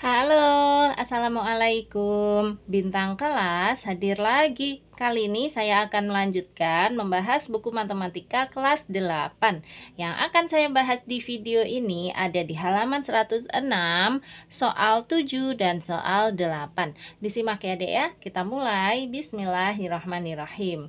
Halo, Assalamualaikum Bintang kelas hadir lagi Kali ini saya akan melanjutkan membahas buku matematika kelas 8 Yang akan saya bahas di video ini ada di halaman 106 Soal 7 dan soal 8 Disimak ya dek ya, kita mulai Bismillahirrahmanirrahim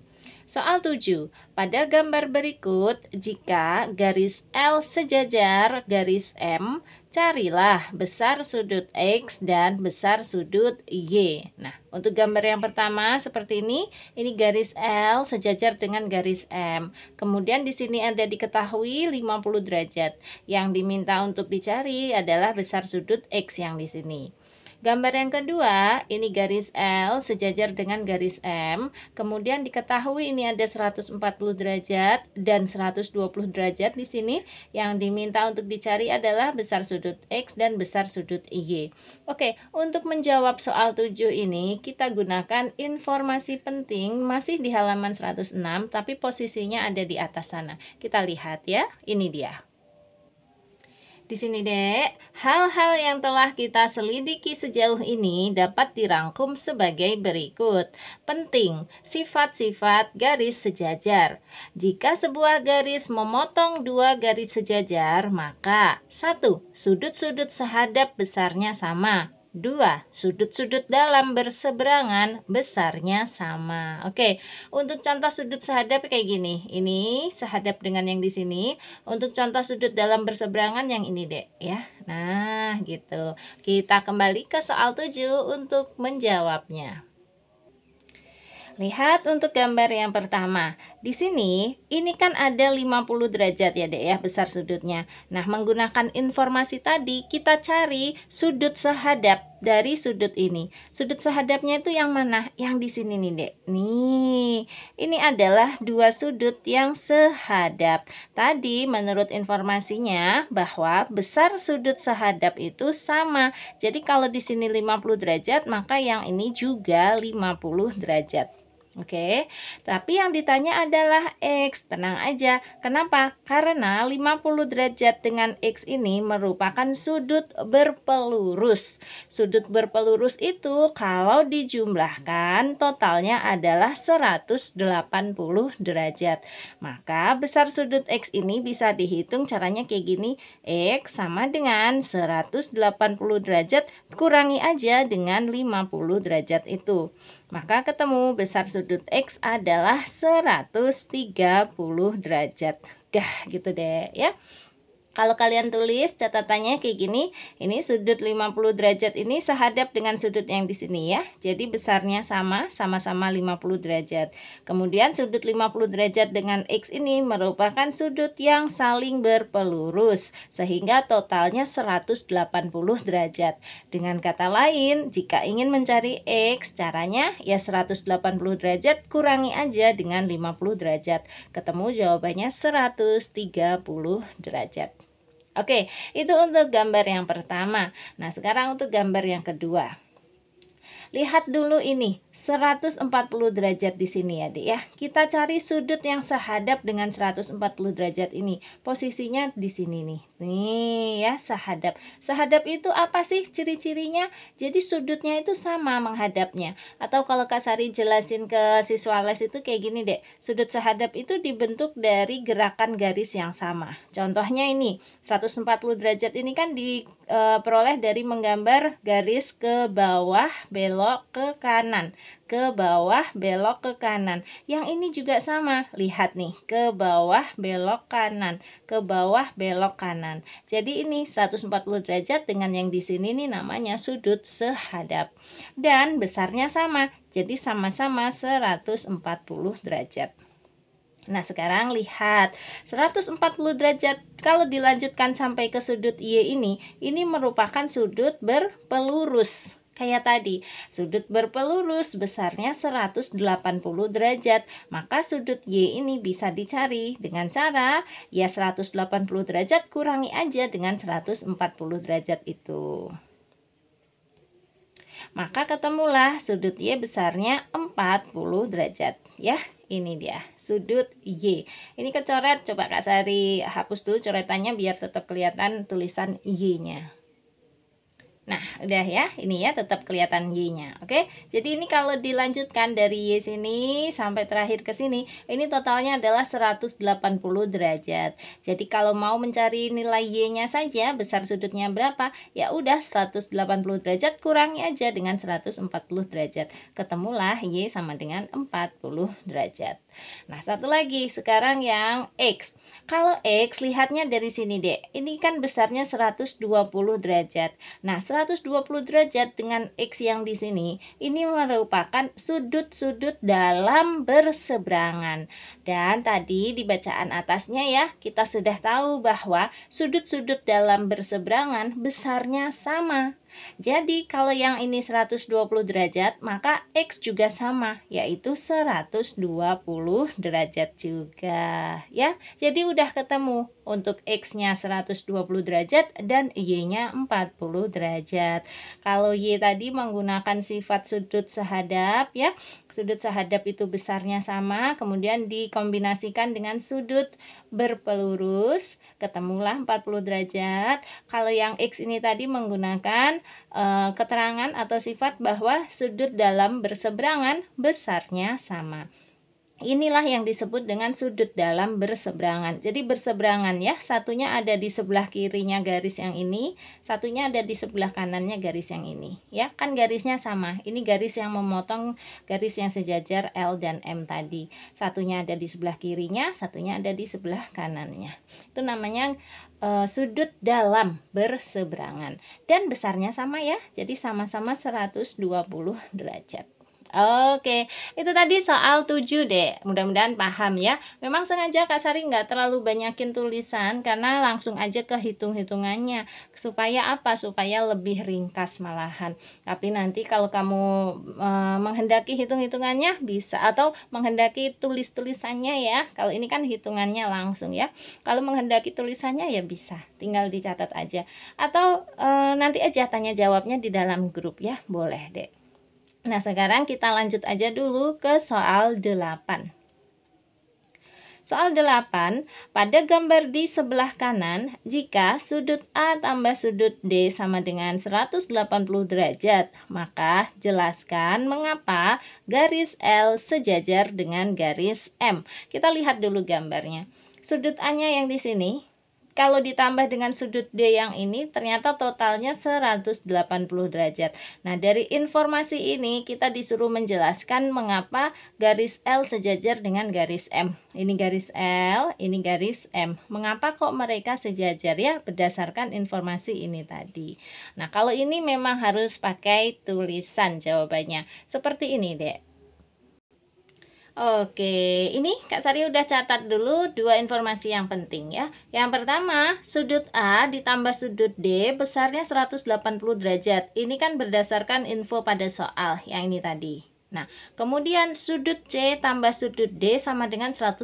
Soal 7. Pada gambar berikut, jika garis L sejajar garis M, carilah besar sudut X dan besar sudut Y. Nah, untuk gambar yang pertama seperti ini, ini garis L sejajar dengan garis M. Kemudian di sini ada diketahui 50 derajat. Yang diminta untuk dicari adalah besar sudut X yang di sini. Gambar yang kedua, ini garis L sejajar dengan garis M. Kemudian diketahui ini ada 140 derajat dan 120 derajat di sini. Yang diminta untuk dicari adalah besar sudut X dan besar sudut Y. Oke, untuk menjawab soal 7 ini, kita gunakan informasi penting masih di halaman 106, tapi posisinya ada di atas sana. Kita lihat ya, ini dia. Di sini, Dek, hal-hal yang telah kita selidiki sejauh ini dapat dirangkum sebagai berikut. Penting, sifat-sifat garis sejajar. Jika sebuah garis memotong dua garis sejajar, maka satu Sudut-sudut sehadap besarnya sama. 2. Sudut-sudut dalam berseberangan, besarnya sama. Oke, untuk contoh sudut sehadap kayak gini. Ini sehadap dengan yang di sini. Untuk contoh sudut dalam berseberangan yang ini, Dek, ya. Nah, gitu. Kita kembali ke soal 7 untuk menjawabnya. Lihat untuk gambar yang pertama. Di sini, ini kan ada 50 derajat ya dek ya, besar sudutnya. Nah, menggunakan informasi tadi, kita cari sudut sehadap dari sudut ini. Sudut sehadapnya itu yang mana? Yang di sini nih dek. Nih, ini adalah dua sudut yang sehadap. Tadi menurut informasinya bahwa besar sudut sehadap itu sama. Jadi kalau di sini 50 derajat, maka yang ini juga 50 derajat. Oke, okay? tapi yang ditanya adalah X. Tenang aja, kenapa? Karena 50 derajat dengan X ini merupakan sudut berpelurus. Sudut berpelurus itu kalau dijumlahkan totalnya adalah 180 derajat. Maka besar sudut X ini bisa dihitung caranya kayak gini. X sama dengan 180 derajat kurangi aja dengan 50 derajat itu. Maka ketemu besar sudut X adalah 130 derajat. Dah gitu deh ya kalau kalian tulis catatannya kayak gini, ini sudut 50 derajat ini sehadap dengan sudut yang di sini ya. Jadi besarnya sama, sama-sama 50 derajat. Kemudian sudut 50 derajat dengan X ini merupakan sudut yang saling berpelurus sehingga totalnya 180 derajat. Dengan kata lain, jika ingin mencari X, caranya ya 180 derajat kurangi aja dengan 50 derajat. Ketemu jawabannya 130 derajat. Oke, itu untuk gambar yang pertama. Nah, sekarang untuk gambar yang kedua. Lihat dulu ini, 140 derajat di sini ya, Dik ya. Kita cari sudut yang sehadap dengan 140 derajat ini. Posisinya di sini nih. Nih ya, sehadap. Sehadap itu apa sih ciri-cirinya? Jadi sudutnya itu sama menghadapnya. Atau kalau Kasari jelasin ke siswa les itu kayak gini, Dek. Sudut sehadap itu dibentuk dari gerakan garis yang sama. Contohnya ini, 140 derajat ini kan diperoleh eh, dari menggambar garis ke bawah belok belok ke kanan. Ke bawah, belok ke kanan. Yang ini juga sama. Lihat nih, ke bawah, belok kanan. Ke bawah, belok kanan. Jadi ini 140 derajat dengan yang di sini nih namanya sudut sehadap. Dan besarnya sama. Jadi sama-sama 140 derajat. Nah, sekarang lihat 140 derajat kalau dilanjutkan sampai ke sudut Y ini, ini merupakan sudut berpelurus. Kayak tadi, sudut berpelurus besarnya 180 derajat, maka sudut Y ini bisa dicari dengan cara ya 180 derajat kurangi aja dengan 140 derajat itu. Maka ketemulah sudut Y besarnya 40 derajat ya. Ini dia sudut Y. Ini kecoret coba Kak Sari hapus dulu coretannya biar tetap kelihatan tulisan Y-nya. Nah, udah ya. Ini ya tetap kelihatan Y-nya. Oke. Jadi ini kalau dilanjutkan dari Y sini sampai terakhir ke sini, ini totalnya adalah 180 derajat. Jadi kalau mau mencari nilai Y-nya saja, besar sudutnya berapa? Ya udah 180 derajat kurangi aja dengan 140 derajat. Ketemulah Y sama dengan 40 derajat. Nah, satu lagi sekarang yang X. Kalau X lihatnya dari sini deh. Ini kan besarnya 120 derajat. Nah, 120 derajat dengan X yang di sini ini merupakan sudut-sudut dalam berseberangan. Dan tadi di bacaan atasnya ya, kita sudah tahu bahwa sudut-sudut dalam berseberangan besarnya sama. Jadi kalau yang ini 120 derajat, maka X juga sama, yaitu 120 derajat juga. Ya, jadi udah ketemu untuk X-nya 120 derajat dan Y-nya 40 derajat. Kalau Y tadi menggunakan sifat sudut sehadap, ya, sudut sehadap itu besarnya sama, kemudian dikombinasikan dengan sudut berpelurus, ketemulah 40 derajat. Kalau yang X ini tadi menggunakan Eh, keterangan atau sifat bahwa sudut dalam berseberangan besarnya sama. Inilah yang disebut dengan sudut dalam berseberangan. Jadi berseberangan ya, satunya ada di sebelah kirinya garis yang ini, satunya ada di sebelah kanannya garis yang ini. Ya, kan garisnya sama. Ini garis yang memotong garis yang sejajar L dan M tadi. Satunya ada di sebelah kirinya, satunya ada di sebelah kanannya. Itu namanya e, sudut dalam berseberangan. Dan besarnya sama ya, jadi sama-sama 120 derajat. Oke, itu tadi soal 7 deh. Mudah-mudahan paham ya. Memang sengaja Kak Sari nggak terlalu banyakin tulisan karena langsung aja ke hitung-hitungannya. Supaya apa? Supaya lebih ringkas malahan. Tapi nanti kalau kamu e, menghendaki hitung-hitungannya bisa atau menghendaki tulis-tulisannya ya. Kalau ini kan hitungannya langsung ya. Kalau menghendaki tulisannya ya bisa. Tinggal dicatat aja. Atau e, nanti aja tanya jawabnya di dalam grup ya. Boleh deh. Nah, sekarang kita lanjut aja dulu ke soal 8. Soal 8, pada gambar di sebelah kanan, jika sudut A tambah sudut D sama dengan 180 derajat, maka jelaskan mengapa garis L sejajar dengan garis M. Kita lihat dulu gambarnya. Sudut A-nya yang di sini, kalau ditambah dengan sudut D yang ini ternyata totalnya 180 derajat. Nah, dari informasi ini kita disuruh menjelaskan mengapa garis L sejajar dengan garis M. Ini garis L, ini garis M. Mengapa kok mereka sejajar ya berdasarkan informasi ini tadi. Nah, kalau ini memang harus pakai tulisan jawabannya. Seperti ini, Dek. Oke, ini Kak Sari udah catat dulu dua informasi yang penting ya. Yang pertama, sudut A ditambah sudut D besarnya 180 derajat. Ini kan berdasarkan info pada soal yang ini tadi. Nah, kemudian sudut C tambah sudut D sama dengan 180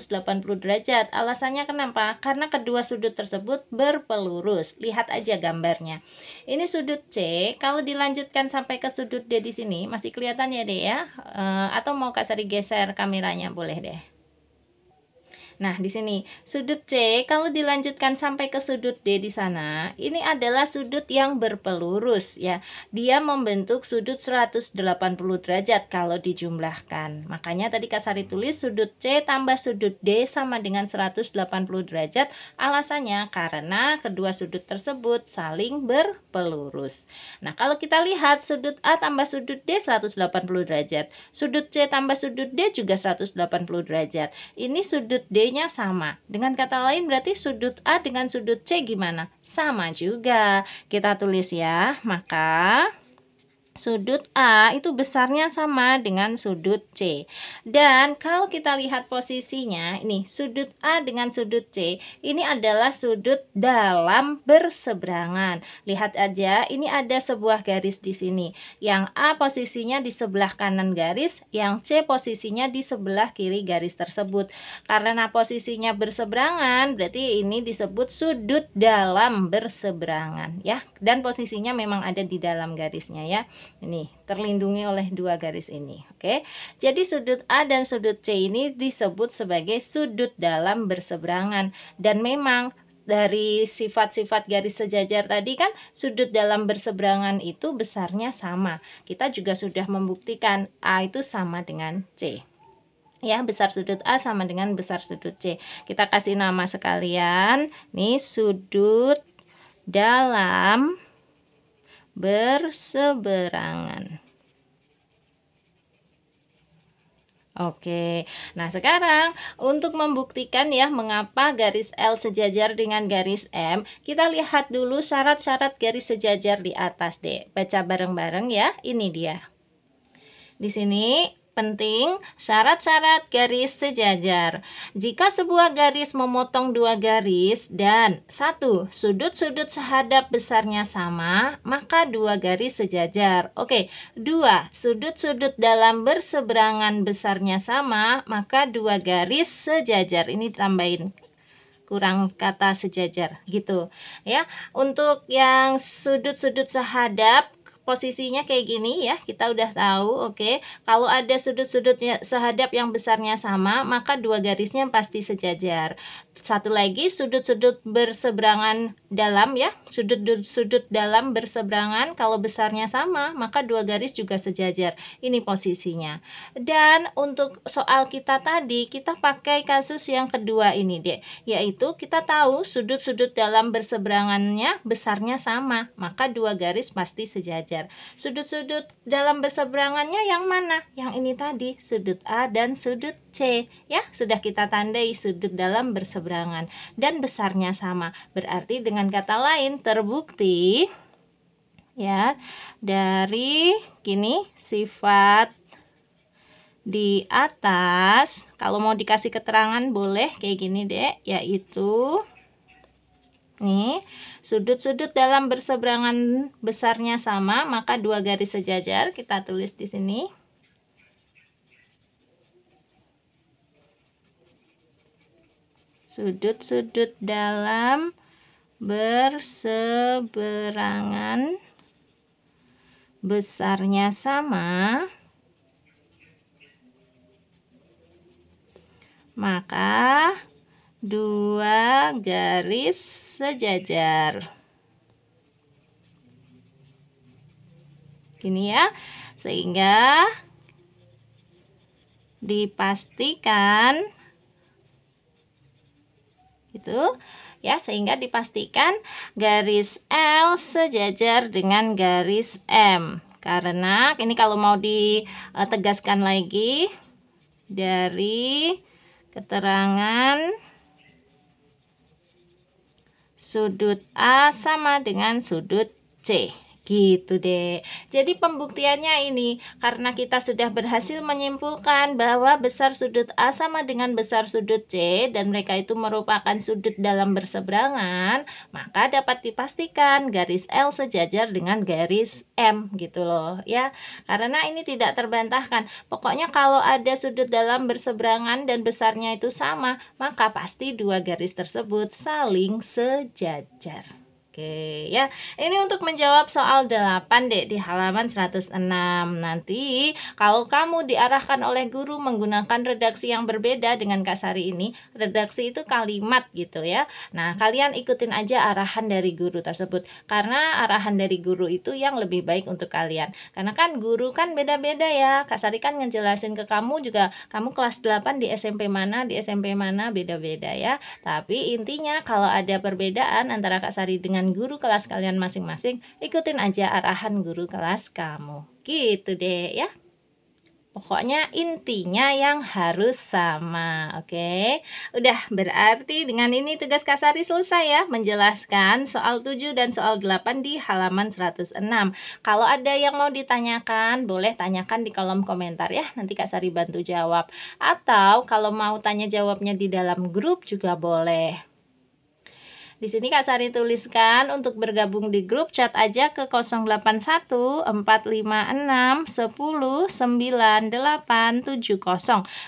derajat. Alasannya kenapa? Karena kedua sudut tersebut berpelurus. Lihat aja gambarnya. Ini sudut C, kalau dilanjutkan sampai ke sudut D di sini, masih kelihatan ya deh ya? E, atau mau Kak Sari geser kameranya? Boleh deh. Nah, di sini sudut C kalau dilanjutkan sampai ke sudut D di sana, ini adalah sudut yang berpelurus ya. Dia membentuk sudut 180 derajat kalau dijumlahkan. Makanya tadi Kasari tulis sudut C tambah sudut D sama dengan 180 derajat. Alasannya karena kedua sudut tersebut saling berpelurus. Nah, kalau kita lihat sudut A tambah sudut D 180 derajat, sudut C tambah sudut D juga 180 derajat. Ini sudut D b nya sama. Dengan kata lain berarti sudut A dengan sudut C gimana? Sama juga. Kita tulis ya. Maka sudut A itu besarnya sama dengan sudut C. Dan kalau kita lihat posisinya, ini sudut A dengan sudut C, ini adalah sudut dalam berseberangan. Lihat aja, ini ada sebuah garis di sini. Yang A posisinya di sebelah kanan garis, yang C posisinya di sebelah kiri garis tersebut. Karena posisinya berseberangan, berarti ini disebut sudut dalam berseberangan ya. Dan posisinya memang ada di dalam garisnya ya. Ini terlindungi oleh dua garis ini, oke? Jadi sudut A dan sudut C ini disebut sebagai sudut dalam berseberangan dan memang dari sifat-sifat garis sejajar tadi kan sudut dalam berseberangan itu besarnya sama. Kita juga sudah membuktikan A itu sama dengan C. Ya, besar sudut A sama dengan besar sudut C. Kita kasih nama sekalian. Nih sudut dalam berseberangan. Oke, nah sekarang untuk membuktikan ya mengapa garis L sejajar dengan garis M Kita lihat dulu syarat-syarat garis sejajar di atas deh Baca bareng-bareng ya, ini dia Di sini Penting, syarat-syarat garis sejajar. Jika sebuah garis memotong dua garis dan satu sudut-sudut sehadap besarnya sama, maka dua garis sejajar. Oke, dua sudut-sudut dalam berseberangan besarnya sama, maka dua garis sejajar. Ini tambahin kurang kata sejajar gitu ya untuk yang sudut-sudut sehadap posisinya kayak gini ya kita udah tahu oke okay? kalau ada sudut-sudutnya sehadap yang besarnya sama maka dua garisnya pasti sejajar satu lagi sudut-sudut berseberangan dalam ya sudut-sudut dalam berseberangan kalau besarnya sama maka dua garis juga sejajar ini posisinya dan untuk soal kita tadi kita pakai kasus yang kedua ini deh yaitu kita tahu sudut-sudut dalam berseberangannya besarnya sama maka dua garis pasti sejajar belajar. Sudut-sudut dalam berseberangannya yang mana? Yang ini tadi, sudut A dan sudut C. Ya, sudah kita tandai sudut dalam berseberangan dan besarnya sama. Berarti dengan kata lain terbukti ya dari gini sifat di atas kalau mau dikasih keterangan boleh kayak gini deh yaitu Nih, sudut-sudut dalam berseberangan besarnya sama, maka dua garis sejajar kita tulis di sini. Sudut-sudut dalam berseberangan besarnya sama, maka dua garis sejajar gini ya sehingga dipastikan itu ya sehingga dipastikan garis L sejajar dengan garis M karena ini kalau mau ditegaskan lagi dari keterangan sudut A sama dengan sudut C. Gitu deh. Jadi pembuktiannya ini karena kita sudah berhasil menyimpulkan bahwa besar sudut A sama dengan besar sudut C dan mereka itu merupakan sudut dalam berseberangan, maka dapat dipastikan garis L sejajar dengan garis M gitu loh ya. Karena ini tidak terbantahkan. Pokoknya kalau ada sudut dalam berseberangan dan besarnya itu sama, maka pasti dua garis tersebut saling sejajar. Oke, ya. Ini untuk menjawab soal 8, deh di halaman 106. Nanti kalau kamu diarahkan oleh guru menggunakan redaksi yang berbeda dengan Kasari ini, redaksi itu kalimat gitu ya. Nah, kalian ikutin aja arahan dari guru tersebut karena arahan dari guru itu yang lebih baik untuk kalian. Karena kan guru kan beda-beda ya. Kasari kan ngejelasin ke kamu juga kamu kelas 8 di SMP mana, di SMP mana beda-beda ya. Tapi intinya kalau ada perbedaan antara Kasari dengan dengan guru kelas kalian masing-masing, ikutin aja arahan guru kelas kamu. Gitu deh ya. Pokoknya intinya yang harus sama, oke? Okay? Udah berarti dengan ini tugas Kasari selesai ya menjelaskan soal 7 dan soal 8 di halaman 106. Kalau ada yang mau ditanyakan, boleh tanyakan di kolom komentar ya, nanti Kasari bantu jawab. Atau kalau mau tanya jawabnya di dalam grup juga boleh. Di sini Kak Sari tuliskan untuk bergabung di grup chat aja ke 081456109870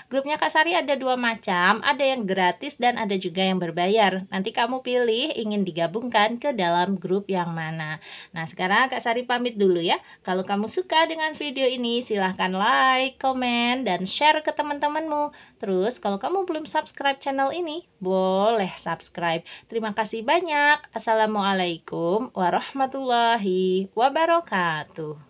Grupnya Kak Sari ada dua macam, ada yang gratis dan ada juga yang berbayar. Nanti kamu pilih ingin digabungkan ke dalam grup yang mana. Nah, sekarang Kak Sari pamit dulu ya. Kalau kamu suka dengan video ini, silahkan like, komen, dan share ke teman-temanmu. Terus kalau kamu belum subscribe channel ini, boleh subscribe. Terima kasih banyak. Assalamualaikum warahmatullahi wabarakatuh.